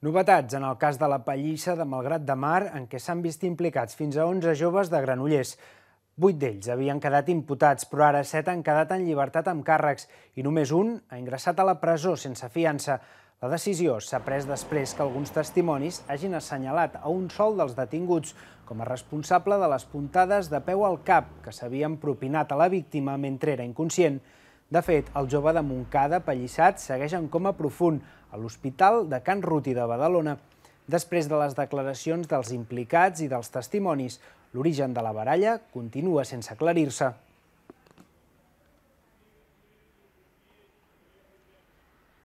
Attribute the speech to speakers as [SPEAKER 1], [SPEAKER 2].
[SPEAKER 1] Novetats en el cas de la pallissa de Malgrat de Mar, en què s'han vist implicats fins a 11 joves de Granollers. Vuit d'ells havien quedat imputats, però ara set han quedat en llibertat amb càrrecs i només un ha ingressat a la presó sense fiança. La decisió s'ha pres després que alguns testimonis hagin assenyalat a un sol dels detinguts com a responsable de les puntades de peu al cap que s'havien propinat a la víctima mentre era inconscient. De fet, el jove de Montcada, Pallissat, segueix en coma profund a l'Hospital de Can Ruti de Badalona. Després de les declaracions dels implicats i dels testimonis, l'origen de la baralla continua sense aclarir-se.